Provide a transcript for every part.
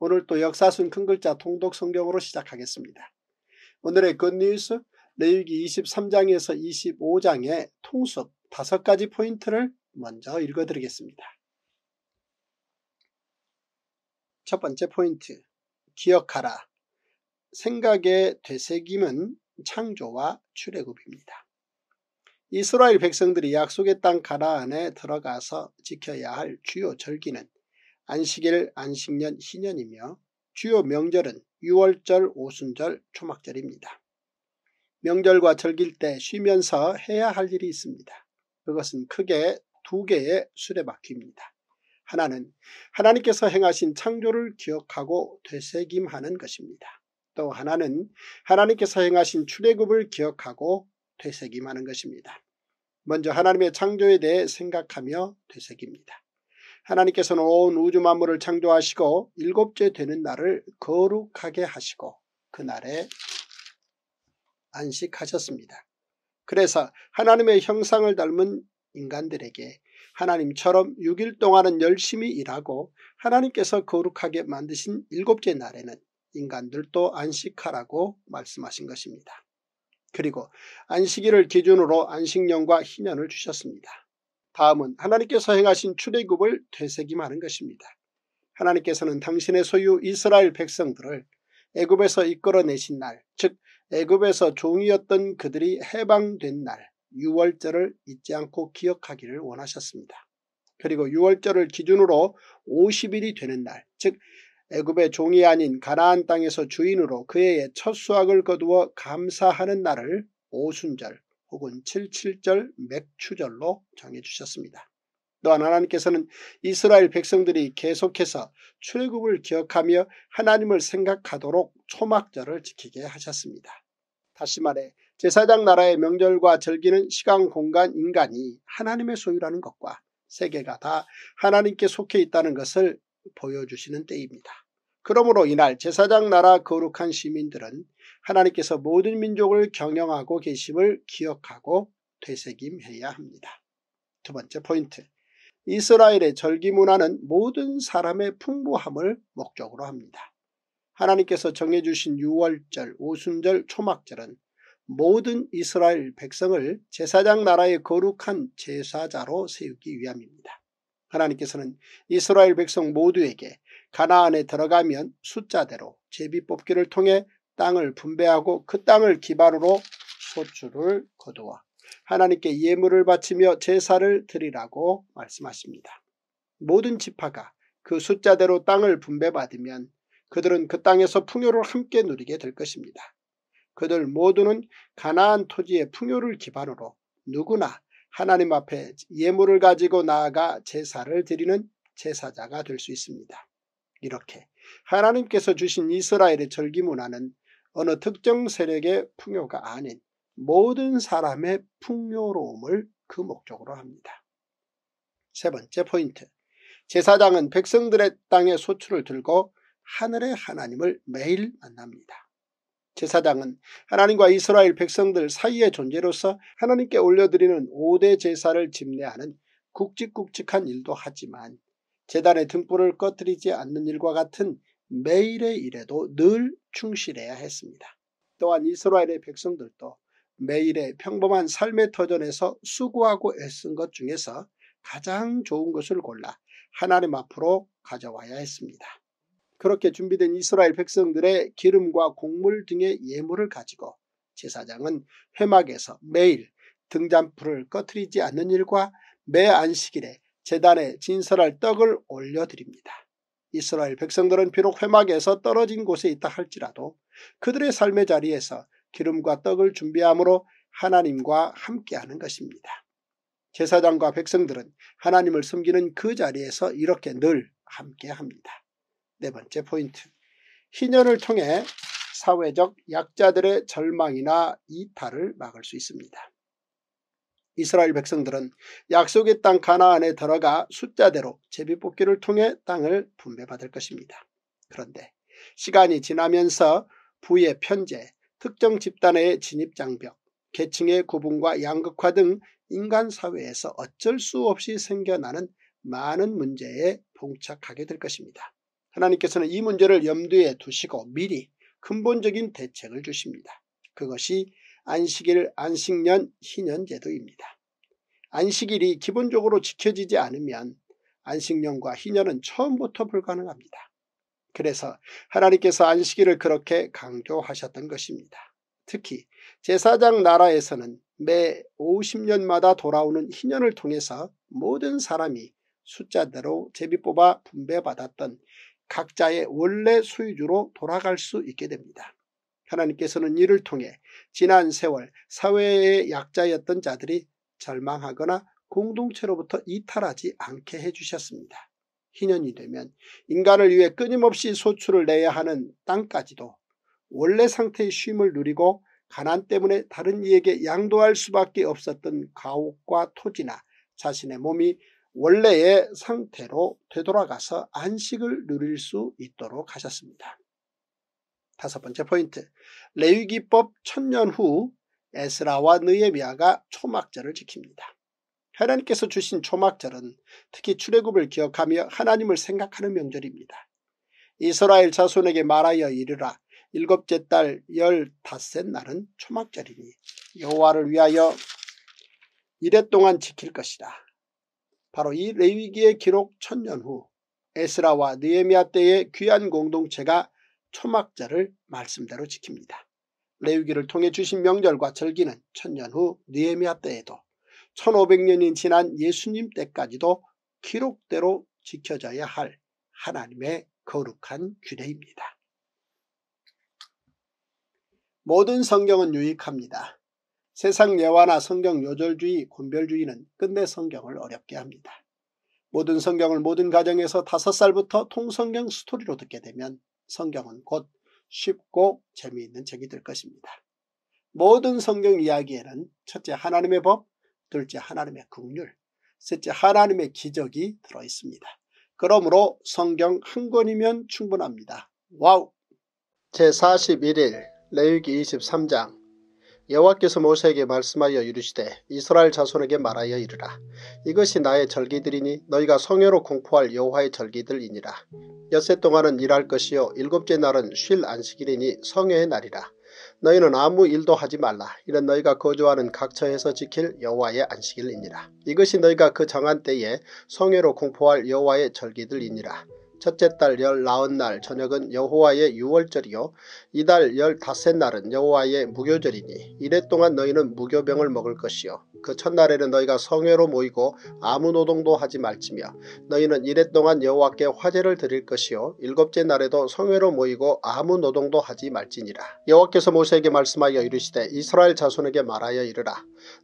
오늘 또 역사순 큰 글자 통독 성경으로 시작하겠습니다. 오늘의 굿뉴스 레위기 23장에서 25장의 통섭 다섯 가지 포인트를 먼저 읽어드리겠습니다. 첫 번째 포인트 기억하라 생각의 되새김은 창조와 출애굽입니다. 이스라엘 백성들이 약속의 땅 가나안에 들어가서 지켜야 할 주요 절기는 안식일 안식년 신년이며 주요 명절은 6월절 오순절 초막절입니다. 명절과 절길 때 쉬면서 해야 할 일이 있습니다. 그것은 크게 두 개의 수레바퀴입니다. 하나는 하나님께서 행하신 창조를 기억하고 되새김하는 것입니다. 또 하나는 하나님께서 행하신 출애굽을 기억하고 되새김하는 것입니다. 먼저 하나님의 창조에 대해 생각하며 되새깁니다. 하나님께서는 온 우주 만물을 창조하시고 일곱째 되는 날을 거룩하게 하시고 그날에 안식하셨습니다. 그래서 하나님의 형상을 닮은 인간들에게 하나님처럼 6일 동안은 열심히 일하고 하나님께서 거룩하게 만드신 일곱째 날에는 인간들도 안식하라고 말씀하신 것입니다. 그리고 안식일을 기준으로 안식년과 희년을 주셨습니다. 다음은 하나님께서 행하신 출애굽을 되새김하는 것입니다. 하나님께서는 당신의 소유 이스라엘 백성들을 애굽에서 이끌어내신 날, 즉 애굽에서 종이었던 그들이 해방된 날6월절을 잊지 않고 기억하기를 원하셨습니다. 그리고 6월절을 기준으로 50일이 되는 날, 즉 애굽의 종이 아닌 가나안 땅에서 주인으로 그의 첫 수확을 거두어 감사하는 날을 오순절, 혹은 77절 맥추절로 정해 주셨습니다. 또한 하나님께서는 이스라엘 백성들이 계속해서 출국을 기억하며 하나님을 생각하도록 초막절을 지키게 하셨습니다. 다시 말해 제사장 나라의 명절과 절기는 시간 공간 인간이 하나님의 소유라는 것과 세계가 다 하나님께 속해 있다는 것을 보여주시는 때입니다. 그러므로 이날 제사장 나라 거룩한 시민들은 하나님께서 모든 민족을 경영하고 계심을 기억하고 되새김해야 합니다. 두 번째 포인트 이스라엘의 절기 문화는 모든 사람의 풍부함을 목적으로 합니다. 하나님께서 정해주신 6월절, 오순절, 초막절은 모든 이스라엘 백성을 제사장 나라의 거룩한 제사자로 세우기 위함입니다. 하나님께서는 이스라엘 백성 모두에게 가나안에 들어가면 숫자대로 제비 뽑기를 통해 땅을 분배하고 그 땅을 기반으로 소출을 거두어 하나님께 예물을 바치며 제사를 드리라고 말씀하십니다. 모든 지파가 그 숫자대로 땅을 분배받으면 그들은 그 땅에서 풍요를 함께 누리게 될 것입니다. 그들 모두는 가나안 토지의 풍요를 기반으로 누구나 하나님 앞에 예물을 가지고 나아가 제사를 드리는 제사자가 될 수 있습니다. 이렇게 하나님께서 주신 이스라엘의 절기 문화는 어느 특정 세력의 풍요가 아닌 모든 사람의 풍요로움을 그 목적으로 합니다. 세 번째 포인트. 제사장은 백성들의 땅에 소출을 들고 하늘의 하나님을 매일 만납니다. 제사장은 하나님과 이스라엘 백성들 사이의 존재로서 하나님께 올려드리는 5대 제사를 집례하는 굵직굵직한 일도 하지만 재단의 등불을 꺼뜨리지 않는 일과 같은 매일의 일에도 늘 충실해야 했습니다. 또한 이스라엘의 백성들도 매일의 평범한 삶의 터전에서 수고하고 애쓴 것 중에서 가장 좋은 것을 골라 하나님 앞으로 가져와야 했습니다. 그렇게 준비된 이스라엘 백성들의 기름과 곡물 등의 예물을 가지고 제사장은 회막에서 매일 등잔불을 꺼트리지 않는 일과 매 안식일에 재단에 진설할 떡을 올려드립니다. 이스라엘 백성들은 비록 회막에서 떨어진 곳에 있다 할지라도 그들의 삶의 자리에서 기름과 떡을 준비함으로 하나님과 함께하는 것입니다. 제사장과 백성들은 하나님을 섬기는 그 자리에서 이렇게 늘 함께합니다. 네 번째 포인트. 희년을 통해 사회적 약자들의 절망이나 이탈을 막을 수 있습니다. 이스라엘 백성들은 약속의 땅 가나안에 들어가 숫자대로 제비뽑기를 통해 땅을 분배받을 것입니다. 그런데 시간이 지나면서 부의 편제, 특정 집단의 진입장벽, 계층의 구분과 양극화 등 인간 사회에서 어쩔 수 없이 생겨나는 많은 문제에 봉착하게 될 것입니다. 하나님께서는 이 문제를 염두에 두시고 미리 근본적인 대책을 주십니다. 그것이 안식일 안식년 희년 제도입니다. 안식일이 기본적으로 지켜지지 않으면 안식년과 희년은 처음부터 불가능합니다. 그래서 하나님께서 안식일을 그렇게 강조하셨던 것입니다. 특히 제사장 나라에서는 매 50년마다 돌아오는 희년을 통해서 모든 사람이 숫자대로 제비 뽑아 분배받았던 각자의 원래 수유주로 돌아갈 수 있게 됩니다. 하나님께서는 이를 통해 지난 세월 사회의 약자였던 자들이 절망하거나 공동체로부터 이탈하지 않게 해주셨습니다. 희년이 되면 인간을 위해 끊임없이 소출을 내야 하는 땅까지도 원래 상태의 쉼을 누리고 가난 때문에 다른 이에게 양도할 수밖에 없었던 가옥과 토지나 자신의 몸이 원래의 상태로 되돌아가서 안식을 누릴 수 있도록 하셨습니다. 다섯 번째 포인트. 레위기법 천년 후 에스라와 느에미아가 초막절을 지킵니다. 하나님께서 주신 초막절은 특히 출애굽을 기억하며 하나님을 생각하는 명절입니다. 이스라엘 자손에게 말하여 이르라 일곱째 달 열다섯 날은 초막절이니 여호와를 위하여 이랫동안 지킬 것이다. 바로 이 레위기의 기록 천년 후 에스라와 느에미아 때의 귀한 공동체가 초막절을 말씀대로 지킵니다. 레위기를 통해 주신 명절과 절기는 천년 후 느헤미야 때에도 1500년이 지난 예수님 때까지도 기록대로 지켜져야 할 하나님의 거룩한 규례입니다. 모든 성경은 유익합니다. 세상 예화나 성경 요절주의, 곤별주의는 끝내 성경을 어렵게 합니다. 모든 성경을 모든 가정에서 5살부터 통성경 스토리로 듣게 되면 성경은 곧 쉽고 재미있는 책이 될 것입니다. 모든 성경 이야기에는 첫째 하나님의 법, 둘째 하나님의 극률, 셋째 하나님의 기적이 들어있습니다. 그러므로 성경 한 권이면 충분합니다. 와우! 제41일 레위기 23장 여호와께서 모세에게 말씀하여 이르시되 이스라엘 자손에게 말하여 이르라. 이것이 나의 절기들이니 너희가 성회로 공포할 여호와의 절기들이니라. 엿새 동안은 일할 것이요 일곱째 날은 쉴 안식일이니 성회의 날이라. 너희는 아무 일도 하지 말라. 이런 너희가 거주하는 각 처에서 지킬 여호와의 안식일이니라. 이것이 너희가 그 정한 때에 성회로 공포할 여호와의 절기들이니라. 첫째 달 열나은날 저녁은 여호와의 유월절이요 이달 열 다섯 날은 여호와의 무교절이니 이래 동안 너희는 무교병을 먹을 것이요 그 첫날에는 너희가 성회로 모이고 아무 노동도 하지 말지며 너희는 이래 동안 여호와께 화제를 드릴 것이요 일곱째 날에도 성회로 모이고 아무 노동도 하지 말지니라 여호와께서 모세에게 말씀하여 이르시되 이스라엘 자손에게 말하여 이르라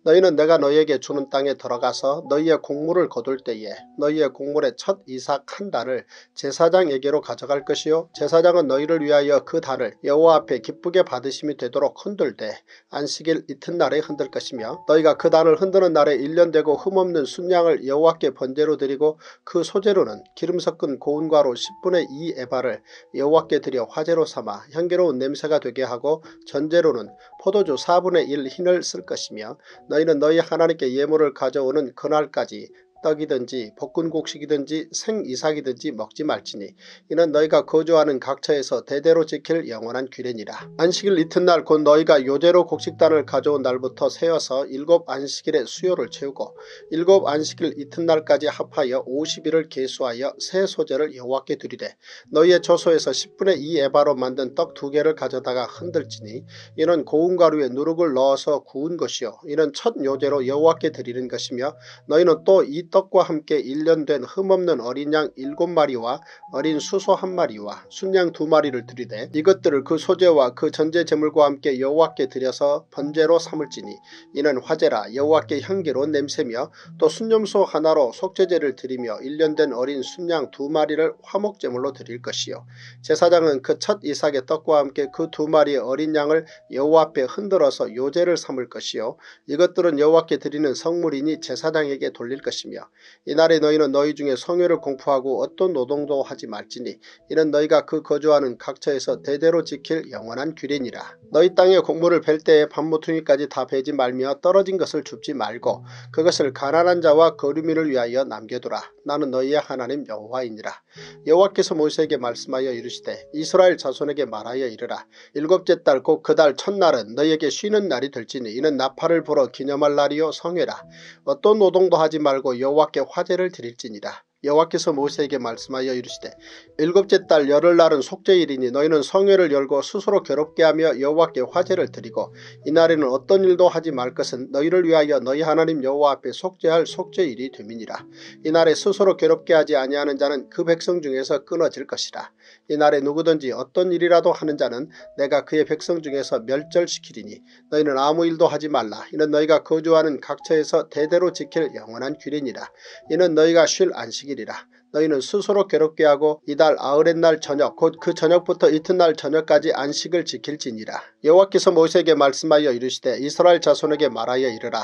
너희는 내가 너희에게 주는 땅에 들어가서 너희의 곡물을 거둘 때에 너희의 곡물의 첫 이삭 한 달을 제사장에게로 가져갈 것이요 제사장은 너희를 위하여 그 달을 여호와 앞에 기쁘게 받으심이 되도록 흔들되 안식일 이튿날에 흔들 것이며 너희가 그 달을 흔드는 날에 일년되고 흠없는 순양을 여호와께 번제로 드리고 그 소재로는 기름 섞은 고운 과로 10분의 2 에바를 여호와께 드려 화재로 삼아 향기로운 냄새가 되게 하고 전제로는 포도주 4분의 1 흰을 쓸 것이며 너희는 너희 하나님께 예물을 가져오는 그날까지 떡이든지 볶은 곡식이든지 생이삭이든지 먹지 말지니 이는 너희가 거주하는 각처에서 대대로 지킬 영원한 규례니라. 안식일 이튿날 곧 너희가 요제로 곡식단을 가져온 날부터 세어서 일곱 안식일의 수요를 채우고 일곱 안식일 이튿날까지 합하여 50일을 계수하여 새 소재를 여호와께 드리되 너희의 저소에서 10분의 2 에바로 만든 떡 두 개를 가져다가 흔들지니 이는 고운 가루에 누룩을 넣어서 구운 것이요 이는 첫 요제로 여호와께 드리는 것이며 너희는 또이 떡과 함께 1년 된 흠없는 어린 양 7마리와 어린 수소 1마리와 순양 2마리를드리되 이것들을 그 소재와 그 전제 제물과 함께 여호와께 드려서 번제로 삼을지니 이는 화제라 여호와께 향기로 냄새며 또 순념소 하나로 속죄제를 드리며 1년 된 어린 순양 2마리를 화목제물로 드릴 것이요 제사장은 그 첫 이삭의 떡과 함께 그 두 마리의 어린 양을 여호와 앞에 흔들어서 요제를 삼을 것이요 이것들은 여호와께 드리는 성물이니 제사장에게 돌릴 것이며 것이며 이날에 너희는 너희 중에 성회를 공포하고 어떤 노동도 하지 말지니 이는 너희가 그 거주하는 각처에서 대대로 지킬 영원한 규례니라. 너희 땅에 곡물을 벨 때에 밤모퉁이까지 다 베지 말며 떨어진 것을 줍지 말고 그것을 가난한 자와 거류민을 위하여 남겨두라. 나는 너희의 하나님 여호와이니라. 여호와께서 모세에게 말씀하여 이르시되 이스라엘 자손에게 말하여 이르라. 일곱째 달 곧 그달 그 첫날은 너희에게 쉬는 날이 될지니 이는 나팔을 불어 기념할 날이요 성회라. 어떤 노동도 하지 말고 여호와께 화제를 드릴지니라 여호와께서 모세에게 말씀하여 이르시되 일곱째 달 열흘날은 속죄일이니 너희는 성회를 열고 스스로 괴롭게 하며 여호와께 화제를 드리고 이날에는 어떤 일도 하지 말 것은 너희를 위하여 너희 하나님 여호와 앞에 속죄할 속죄일이 됨이니라. 이날에 스스로 괴롭게 하지 아니하는 자는 그 백성 중에서 끊어질 것이라. 이날에 누구든지 어떤 일이라도 하는 자는 내가 그의 백성 중에서 멸절시키리니 너희는 아무 일도 하지 말라. 이는 너희가 거주하는 각처에서 대대로 지킬 영원한 규례니라. 이는 너희가 쉴 안식이 생기리라. 너희는 스스로 괴롭게 하고 이달 아흐렛날 저녁 곧 그 저녁부터 이튿날 저녁까지 안식을 지킬지니라. 여호와께서 모세에게 말씀하여 이르시되 이스라엘 자손에게 말하여 이르라.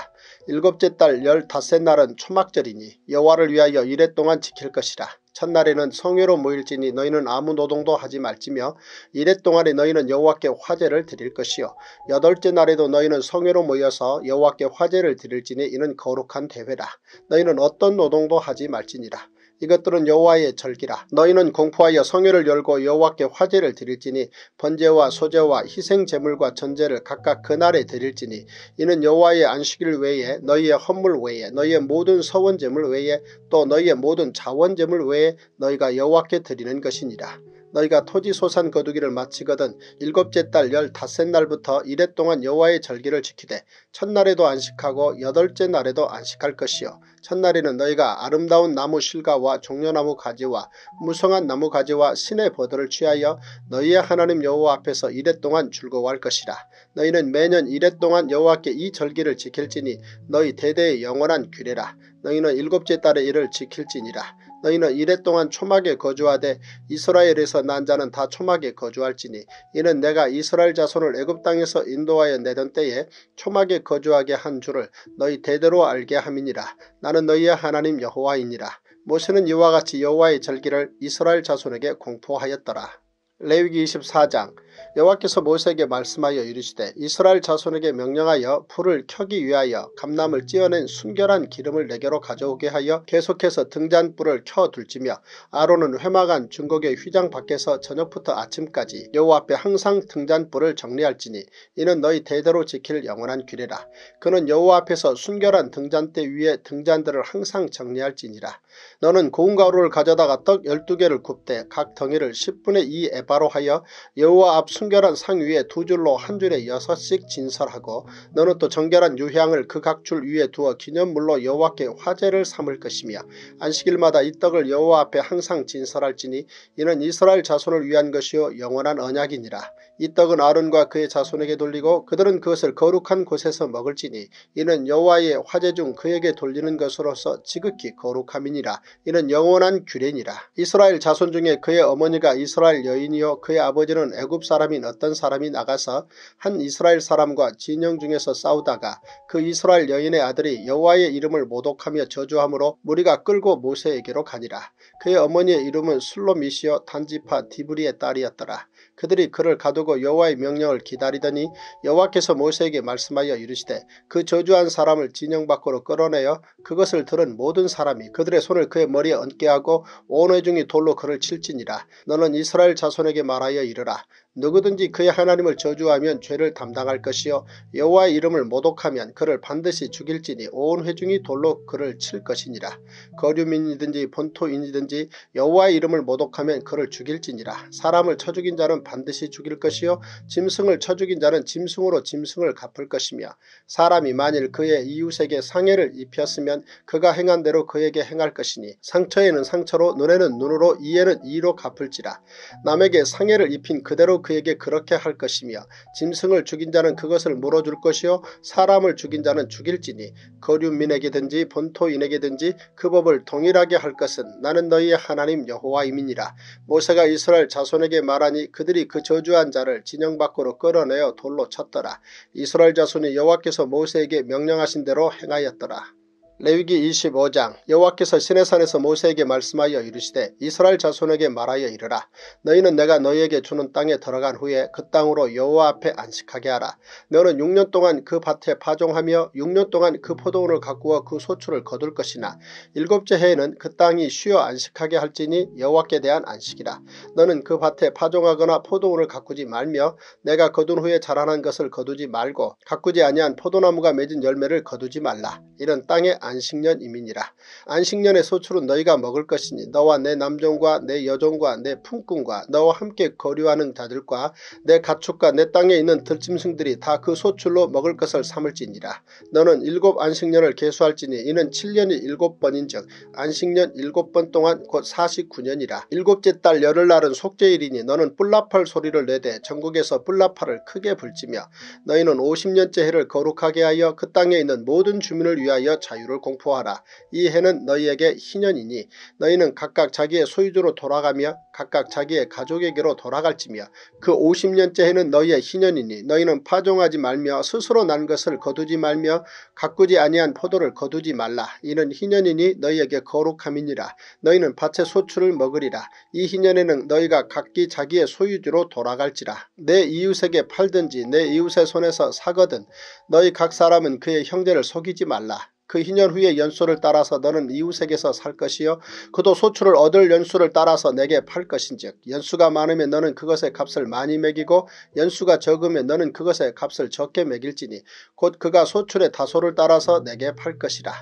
일곱째 달 열다섯 날은 초막절이니 여호와를 위하여 이래 동안 지킬 것이라. 첫날에는 성회로 모일지니 너희는 아무 노동도 하지 말지며 이래 동안에 너희는 여호와께 화제를 드릴 것이요 여덟째 날에도 너희는 성회로 모여서 여호와께 화제를 드릴지니 이는 거룩한 대회라 너희는 어떤 노동도 하지 말지니라 이것들은 여호와의 절기라. 너희는 공포하여 성회를 열고 여호와께 화제를 드릴지니 번제와 소제와 희생제물과 전제를 각각 그날에 드릴지니 이는 여호와의 안식일 외에 너희의 헌물 외에 너희의 모든 서원제물 외에 또 너희의 모든 자원제물 외에 너희가 여호와께 드리는 것이니라. 너희가 토지 소산 거두기를 마치거든 일곱째 달 열다섯 날부터 이랫동안 여호와의 절기를 지키되 첫날에도 안식하고 여덟째 날에도 안식할 것이요 첫날에는 너희가 아름다운 나무 실과와 종려나무 가지와 무성한 나무 가지와 신의 버드를 취하여 너희의 하나님 여호와 앞에서 이랫동안 즐거워할 것이라 너희는 매년 이랫동안 여호와께 이 절기를 지킬지니 너희 대대의 영원한 규례라 너희는 일곱째 달의 일을 지킬지니라 너희는 이랫동안 초막에 거주하되 이스라엘에서 난 자는 다 초막에 거주할지니 이는 내가 이스라엘 자손을 애굽 땅에서 인도하여 내던 때에 초막에 거주하게 한 줄을 너희 대대로 알게 함이니라 나는 너희의 하나님 여호와이니라 모세는 이와 같이 여호와의 절기를 이스라엘 자손에게 공포하였더라 레위기 24장 여호와께서 모세에게 말씀하여 이르시되 이스라엘 자손에게 명령하여 불을 켜기 위하여 감람을 찌어낸 순결한 기름을 내게로 가져오게 하여 계속해서 등잔불을 켜둘지며 아론은 회막안 중국의 휘장 밖에서 저녁부터 아침까지 여호와 앞에 항상 등잔불을 정리할지니 이는 너희 대대로 지킬 영원한 규례라 그는 여호와 앞에서 순결한 등잔대 위에 등잔들을 항상 정리할지니라 너는 고운 가루를 가져다가 떡 12개를 굽되 각 덩이를 10분의 2 에바로 하여 여호와 앞앞 순결한 상 위에 두 줄로 한 줄에 여섯씩 진설하고 너는 또 정결한 유향을 그 각 줄 위에 두어 기념물로 여호와께 화제를 삼을 것이며 안식일마다 이 떡을 여호와 앞에 항상 진설할지니 이는 이스라엘 자손을 위한 것이요 영원한 언약이니라. 이 떡은 아론과 그의 자손에게 돌리고 그들은 그것을 거룩한 곳에서 먹을지니 이는 여호와의 화제 중 그에게 돌리는 것으로서 지극히 거룩함이니라. 이는 영원한 규례니라. 이스라엘 자손 중에 그의 어머니가 이스라엘 여인이요 그의 아버지는 애굽 사람인 어떤 사람이 나가서 한 이스라엘 사람과 진영 중에서 싸우다가 그 이스라엘 여인의 아들이 여호와의 이름을 모독하며 저주함으로 무리가 끌고 모세에게로 가니라. 그의 어머니의 이름은 술로미시어 단지파 디브리의 딸이었더라. 그들이 그를 가두고 여호와의 명령을 기다리더니 여호와께서 모세에게 말씀하여 이르시되 그 저주한 사람을 진영 밖으로 끌어내어 그것을 들은 모든 사람이 그들의 손을 그의 머리에 얹게 하고 온 회중이 돌로 그를 칠지니라. 너는 이스라엘 자손에게 말하여 이르라. 누구든지 그의 하나님을 저주하면 죄를 담당할 것이요 여호와의 이름을 모독하면 그를 반드시 죽일지니 온 회중이 돌로 그를 칠 것이니라 거류민이든지 본토인이든지 여호와의 이름을 모독하면 그를 죽일지니라 사람을 쳐 죽인 자는 반드시 죽일 것이요 짐승을 쳐 죽인 자는 짐승으로 짐승을 갚을 것이며 사람이 만일 그의 이웃에게 상해를 입혔으면 그가 행한 대로 그에게 행할 것이니 상처에는 상처로 눈에는 눈으로 이에는 이로 갚을지라 남에게 상해를 입힌 그대로 그에게 그렇게 할 것이며 짐승을 죽인 자는 그것을 물어줄 것이요 사람을 죽인 자는 죽일지니 거류민에게든지 본토인에게든지 그 법을 동일하게 할 것은 나는 너희의 하나님 여호와임이니라. 모세가 이스라엘 자손에게 말하니 그들이 그 저주한 자를 진영 밖으로 끌어내어 돌로 쳤더라. 이스라엘 자손이 여호와께서 모세에게 명령하신 대로 행하였더라. 레위기 25장 여호와께서 시내산에서 모세에게 말씀하여 이르시되 이스라엘 자손에게 말하여 이르라 너희는 내가 너희에게 주는 땅에 들어간 후에 그 땅으로 여호와 앞에 안식하게 하라 너는 6년 동안 그 밭에 파종하며 6년 동안 그 포도원을 가꾸어 그 소출을 거둘 것이나 일곱째 해에는 그 땅이 쉬어 안식하게 할지니 여호와께 대한 안식이라 너는 그 밭에 파종하거나 포도원을 가꾸지 말며 내가 거둔 후에 자라난 것을 거두지 말고 가꾸지 아니한 포도나무가 맺은 열매를 거두지 말라 이런 땅에 안 안식년이민이라 안식년의 소출은 너희가 먹을 것이니 너와 내 남종과 내 여종과 내 품꾼과 너와 함께 거류하는 자들과 내 가축과 내 땅에 있는 들짐승들이 다 그 소출로 먹을 것을 삼을지니라 너는 일곱 안식년을 계수할지니 이는 7년이 일곱 번인즉 안식년 일곱 번 동안 곧 49년이라 일곱째 달 열흘날은 속죄일이니 너는 뿔라팔 소리를 내되 전국에서 뿔라팔을 크게 불지며 너희는 50년째 해를 거룩하게 하여 그 땅에 있는 모든 주민을 위하여 자유를 공포하라. 이 해는 너희에게 희년이니 너희는 각각 자기의 소유주로 돌아가며 각각 자기의 가족에게로 돌아갈지며 그 50년째 해는 너희의 희년이니 너희는 파종하지 말며 스스로 난 것을 거두지 말며 가꾸지 아니한 포도를 거두지 말라. 이는 희년이니 너희에게 거룩함이니라. 너희는 밭의 소출을 먹으리라. 이 희년에는 너희가 각기 자기의 소유주로 돌아갈지라. 내 이웃에게 팔든지 내 이웃의 손에서 사거든 너희 각 사람은 그의 형제를 속이지 말라. 그 희년 후의 연수를 따라서 너는 이웃에게서 살 것이요 그도 소출을 얻을 연수를 따라서 내게 팔 것인즉 연수가 많으면 너는 그것의 값을 많이 매기고 연수가 적으면 너는 그것의 값을 적게 매길지니 곧 그가 소출의 다소를 따라서 내게 팔 것이라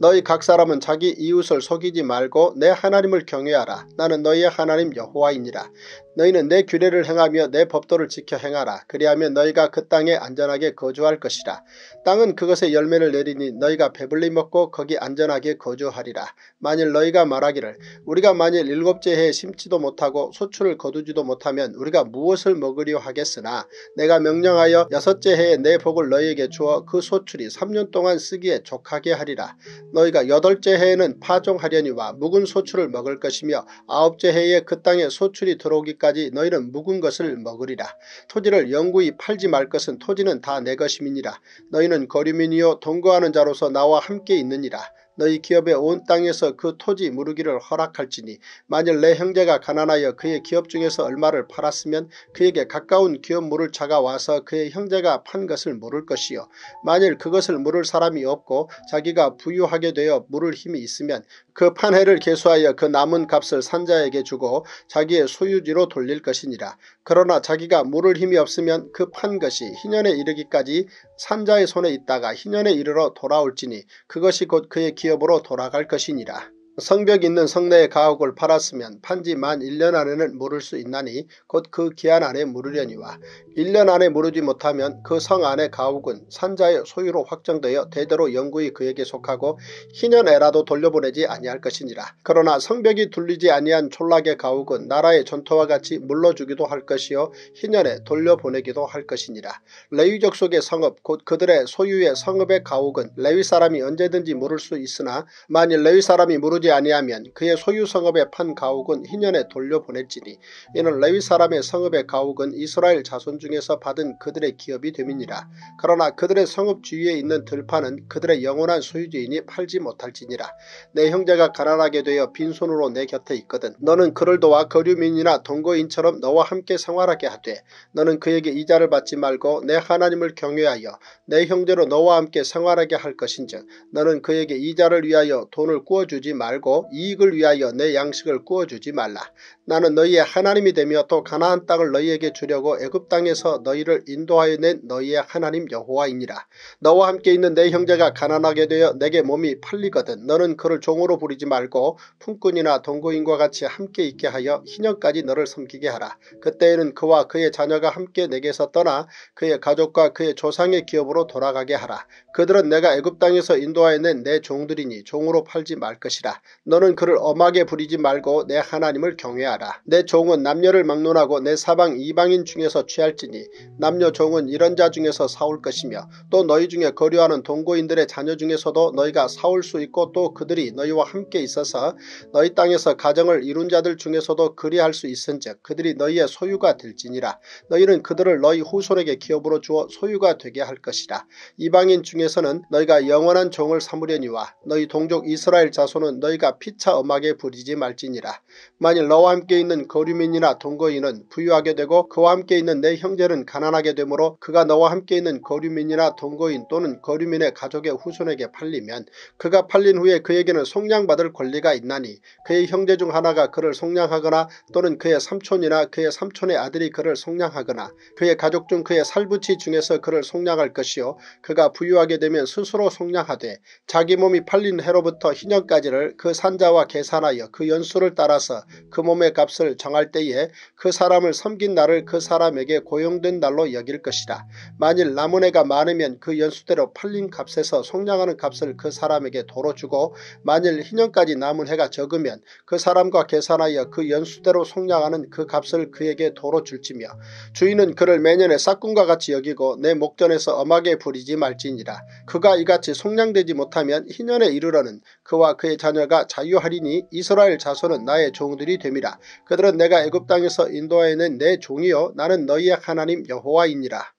너희 각 사람은 자기 이웃을 속이지 말고 내 하나님을 경외하라 나는 너희의 하나님 여호와이니라 너희는 내 규례를 행하며 내 법도를 지켜 행하라. 그리하면 너희가 그 땅에 안전하게 거주할 것이라. 땅은 그것의 열매를 내리니 너희가 배불리 먹고 거기 안전하게 거주하리라. 만일 너희가 말하기를 우리가 만일 일곱째 해에 심지도 못하고 소출을 거두지도 못하면 우리가 무엇을 먹으려 하겠으나 내가 명령하여 여섯째 해에 내 복을 너희에게 주어 그 소출이 3년 동안 쓰기에 족하게 하리라. 너희가 여덟째 해에는 파종하려니와 묵은 소출을 먹을 것이며 아홉째 해에 그 땅에 소출이 들어오기까지 때까지 너희는 묵은 것을 먹으리라. 토지를 영구히 팔지 말 것은 토지는 다 내 것임이니라. 너희는 거류민이요 동거하는 자로서 나와 함께 있느니라. 너희 기업의 온 땅에서 그 토지 무르기를 허락할지니 만일 내 형제가 가난하여 그의 기업 중에서 얼마를 팔았으면 그에게 가까운 기업 물을 찾아 와서 그의 형제가 판 것을 물을 것이요 만일 그것을 물을 사람이 없고 자기가 부유하게 되어 물을 힘이 있으면 그 판회를 개수하여 그 남은 값을 산자에게 주고 자기의 소유지로 돌릴 것이니라. 그러나 자기가 물을 힘이 없으면 그 판 것이 희년에 이르기까지 산자의 손에 있다가 희년에 이르러 돌아올지니 그것이 곧 그의 기업으로 돌아갈 것이니라. 성벽 있는 성내의 가옥을 팔았으면 판지 만 1년 안에는 물을 수 있나니 곧 그 기한 안에 물으려니와 1년 안에 물르지 못하면 그 성 안의 가옥은 산자의 소유로 확정되어 대대로 영구히 그에게 속하고 희년에라도 돌려보내지 아니할 것이니라. 그러나 성벽이 둘리지 아니한 촌락의 가옥은 나라의 전토와 같이 물러주기도 할 것이요 희년에 돌려보내기도 할 것이니라. 레위족 속의 성읍 곧 그들의 소유의 성읍의 가옥은 레위 사람이 언제든지 물을 수 있으나 만일 레위 사람이 물르지 주지 아니하면 그의 소유 성읍의 판 가옥은 희년에 돌려보낼지니 이는 레위 사람의 성읍의 가옥은 이스라엘 자손 중에서 받은 그들의 기업이 됨이니라. 그러나 그들의 성읍 주위에 있는 들판은 그들의 영원한 소유주인이 팔지 못할지니라. 내 형제가 가난하게 되어 빈손으로 내 곁에 있거든. 너는 그를 도와 거류민이나 동거인처럼 너와 함께 생활하게 하되 너는 그에게 이자를 받지 말고 내 하나님을 경외하여 내 형제로 너와 함께 생활하게 할 것인즉 너는 그에게 이자를 위하여 돈을 꾸어주지 말고 말고 이익을 위하여 내 양식을 구워주지 말라. 나는 너희의 하나님이 되며 또 가나안 땅을 너희에게 주려고 애굽 땅에서 너희를 인도하여 낸 너희의 하나님 여호와이니라. 너와 함께 있는 내 형제가 가난하게 되어 내게 몸이 팔리거든 너는 그를 종으로 부리지 말고 품꾼이나 동거인과 같이 함께 있게 하여 희년까지 너를 섬기게 하라. 그때에는 그와 그의 자녀가 함께 내게서 떠나 그의 가족과 그의 조상의 기업으로 돌아가게 하라. 그들은 내가 애굽 땅에서 인도하여 낸 내 종들이니 종으로 팔지 말 것이라. 너는 그를 엄하게 부리지 말고 내 하나님을 경외하라. 내 종은 남녀를 막론하고 내 사방 이방인 중에서 취할지니 남녀 종은 이런 자 중에서 사올 것이며 또 너희 중에 거류하는 동고인들의 자녀 중에서도 너희가 사올 수 있고 또 그들이 너희와 함께 있어서 너희 땅에서 가정을 이룬 자들 중에서도 그리할 수 있은즉 그들이 너희의 소유가 될지니라. 너희는 그들을 너희 후손에게 기업으로 주어 소유가 되게 할 것이라. 이방인 중에서는 너희가 영원한 종을 삼으려니와 너희 동족 이스라엘 자손은 너희 너희가 피차 음악에 부리지 말지니라. 만일 너와 함께 있는 거류민이나 동거인은 부유하게 되고 그와 함께 있는 내 형제는 가난하게 되므로 그가 너와 함께 있는 거류민이나 동거인 또는 거류민의 가족의 후손에게 팔리면 그가 팔린 후에 그에게는 속량받을 권리가 있나니 그의 형제 중 하나가 그를 속량하거나 또는 그의 삼촌이나 그의 삼촌의 아들이 그를 속량하거나 그의 가족 중 그의 살부치 중에서 그를 속량할 것이요 그가 부유하게 되면 스스로 속량하되 자기 몸이 팔린 해로부터 희년까지를 그그 산자와 계산하여 그 연수를 따라서 그 몸의 값을 정할 때에 그 사람을 섬긴 날을 그 사람에게 고용된 날로 여길 것이다. 만일 남은 해가 많으면 그 연수대로 팔린 값에서 속량하는 값을 그 사람에게 도로 주고 만일 희년까지 남은 해가 적으면 그 사람과 계산하여 그 연수대로 속량하는 그 값을 그에게 도로 줄지며 주인은 그를 매년에 싹군과 같이 여기고 내 목전에서 엄하게 부리지 말지니라. 그가 이같이 속량되지 못하면 희년에 이르러는 그와 그의 자녀 내가 자유하리니 이스라엘 자손은 나의 종들이 됨이라. 그들은 내가 애굽 땅에서 인도하여 낸 내 종이요 나는 너희의 하나님 여호와이니라.